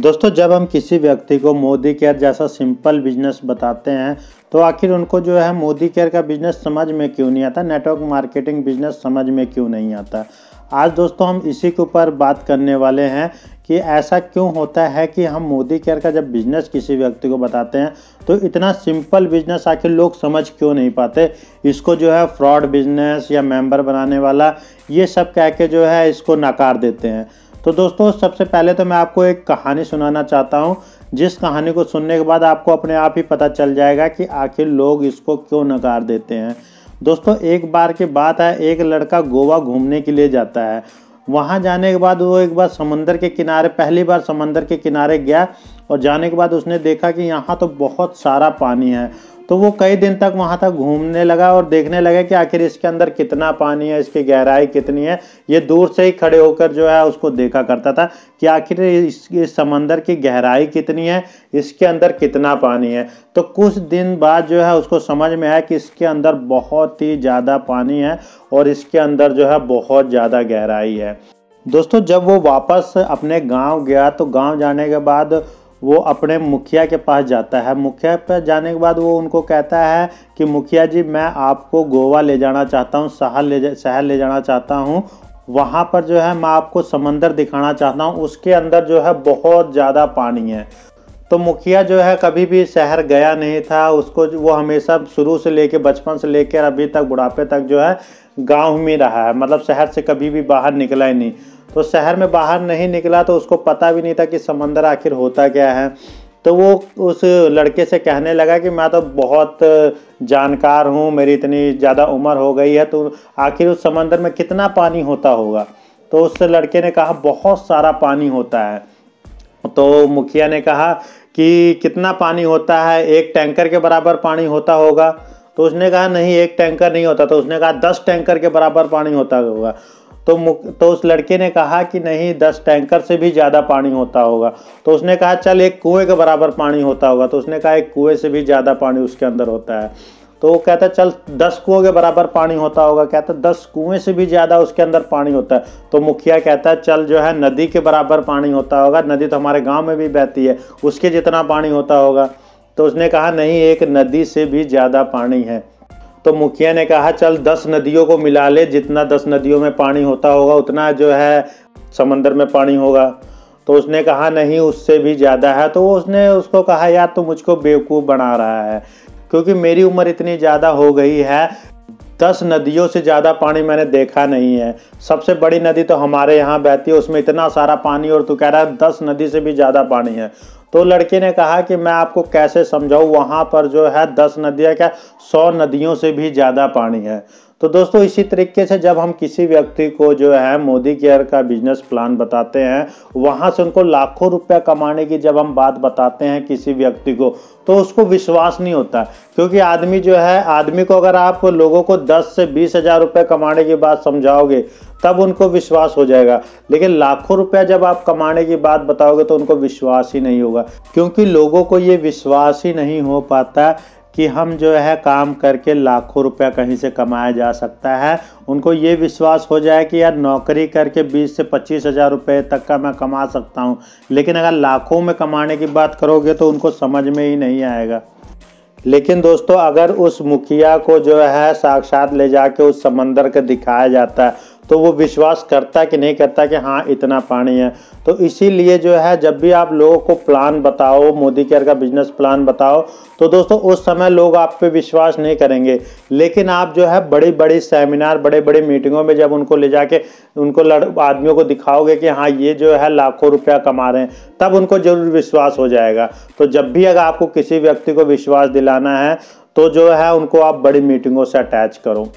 दोस्तों जब हम किसी व्यक्ति को मोदी केयर जैसा सिंपल बिजनेस बताते हैं तो आखिर उनको जो है मोदी केयर का बिजनेस समझ में क्यों नहीं आता नेटवर्क मार्केटिंग बिजनेस समझ में क्यों नहीं आता आज दोस्तों हम इसी के ऊपर बात करने वाले हैं कि ऐसा क्यों होता है कि हम मोदी केयर का जब बिजनेस किसी व्यक्ति को बताते हैं तो इतना सिंपल बिजनेस आखिर लोग समझ क्यों नहीं पाते इसको जो है फ्रॉड बिजनेस या मेंबर बनाने वाला ये सब कह के जो है इसको नकार देते हैं तो दोस्तों सबसे पहले तो मैं आपको एक कहानी सुनाना चाहता हूँ जिस कहानी को सुनने के बाद आपको अपने आप ही पता चल जाएगा कि आखिर लोग इसको क्यों नकार देते हैं दोस्तों एक बार की बात है एक लड़का गोवा घूमने के लिए जाता है वहाँ जाने के बाद वो एक बार समंदर के किनारे पहली बार समंदर के किनारे गया और जाने के बाद उसने देखा कि यहाँ तो बहुत सारा पानी है तो वो कई दिन तक वहाँ तक घूमने लगा और देखने लगा कि आखिर इसके अंदर कितना पानी है इसकी गहराई कितनी है ये दूर से ही खड़े होकर जो है उसको देखा करता था कि आखिर इस, इस समंदर की गहराई कितनी है इसके अंदर कितना पानी है तो कुछ दिन बाद जो है उसको समझ में आया कि इसके अंदर बहुत ही ज़्यादा पानी है और इसके अंदर जो है बहुत ज़्यादा गहराई है दोस्तों जब वो वापस अपने गांव गया तो गांव जाने के बाद वो अपने मुखिया के पास जाता है मुखिया पर जाने के बाद वो उनको कहता है कि मुखिया जी मैं आपको गोवा ले जाना चाहता हूँ शहर ले शहर ले जाना चाहता हूँ वहाँ पर जो है मैं आपको समंदर दिखाना चाहता हूँ उसके अंदर जो है बहुत ज़्यादा पानी है तो मुखिया जो है कभी भी शहर गया नहीं था उसको वो हमेशा शुरू से लेके बचपन से लेकर अभी तक बुढ़ापे तक जो है गांव में रहा है मतलब शहर से कभी भी बाहर निकला ही नहीं तो शहर में बाहर नहीं निकला तो उसको पता भी नहीं था कि समंदर आखिर होता क्या है तो वो उस लड़के से कहने लगा कि मैं तो बहुत जानकार हूँ मेरी इतनी ज़्यादा उम्र हो गई है तो आखिर उस समंदर में कितना पानी होता होगा तो उस लड़के ने कहा बहुत सारा पानी होता है तो मुखिया ने कहा कि कितना पानी होता है एक टैंकर के बराबर पानी होता होगा तो उसने कहा नहीं एक टैंकर नहीं होता तो उसने कहा दस टैंकर के बराबर पानी होता होगा तो तो उस लड़के ने कहा कि नहीं दस टैंकर से भी ज़्यादा पानी होता होगा तो उसने कहा चल एक कुएं के बराबर पानी होता होगा तो उसने कहा एक कुएं से भी ज़्यादा पानी उसके अंदर होता है तो वो कहता है चल दस कुओं के बराबर पानी होता होगा कहता है दस कुएं से भी ज़्यादा उसके अंदर पानी होता है तो मुखिया कहता है चल जो है नदी के बराबर पानी होता होगा नदी तो हमारे गांव में भी बहती है उसके जितना पानी होता होगा तो उसने कहा नहीं एक नदी से भी ज़्यादा पानी है तो मुखिया ने कहा चल दस नदियों को मिला ले जितना दस नदियों में पानी होता होगा उतना जो है समंदर में पानी होगा तो उसने कहा नहीं उससे भी ज़्यादा है तो उसने उसको कहा यार तू तो मुझको बेवकूफ़ बना रहा है क्योंकि मेरी उम्र इतनी ज़्यादा हो गई है दस नदियों से ज़्यादा पानी मैंने देखा नहीं है सबसे बड़ी नदी तो हमारे यहाँ बहती है उसमें इतना सारा पानी और तू कह रहा है दस नदी से भी ज़्यादा पानी है तो लड़के ने कहा कि मैं आपको कैसे समझाऊँ वहाँ पर जो है दस नदियाँ क्या सौ नदियों से भी ज़्यादा पानी है तो दोस्तों इसी तरीके से जब हम किसी व्यक्ति को जो है मोदी केयर का बिजनेस प्लान बताते हैं वहाँ से उनको लाखों रुपया कमाने की जब हम बात बताते हैं किसी व्यक्ति को तो उसको विश्वास नहीं होता क्योंकि आदमी जो है आदमी को अगर आप लोगों को 10 से बीस हज़ार रुपये कमाने की बात समझाओगे तब उनको विश्वास हो जाएगा लेकिन लाखों रुपया जब आप कमाने की बात बताओगे तो उनको विश्वास ही नहीं होगा क्योंकि लोगों को ये विश्वास ही नहीं हो पाता कि हम जो है काम करके लाखों रुपया कहीं से कमाया जा सकता है उनको ये विश्वास हो जाए कि यार नौकरी करके 20 से पच्चीस हज़ार रुपये तक का मैं कमा सकता हूँ लेकिन अगर लाखों में कमाने की बात करोगे तो उनको समझ में ही नहीं आएगा लेकिन दोस्तों अगर उस मुखिया को जो है साक्षात ले जाके उस समंदर के दिखाया जाता है तो वो विश्वास करता है कि नहीं करता कि हाँ इतना पानी है तो इसीलिए जो है जब भी आप लोगों को प्लान बताओ मोदी केयर का बिजनेस प्लान बताओ तो दोस्तों उस समय लोग आप पे विश्वास नहीं करेंगे लेकिन आप जो है बड़ी बड़ी सेमिनार बड़े बड़े मीटिंगों में जब उनको ले जाके उनको लड़ आदमियों को दिखाओगे कि हाँ ये जो है लाखों रुपया कमा रहे हैं तब उनको जरूर विश्वास हो जाएगा तो जब भी अगर आपको किसी व्यक्ति को विश्वास दिलाना है तो जो है उनको आप बड़ी मीटिंगों से अटैच करो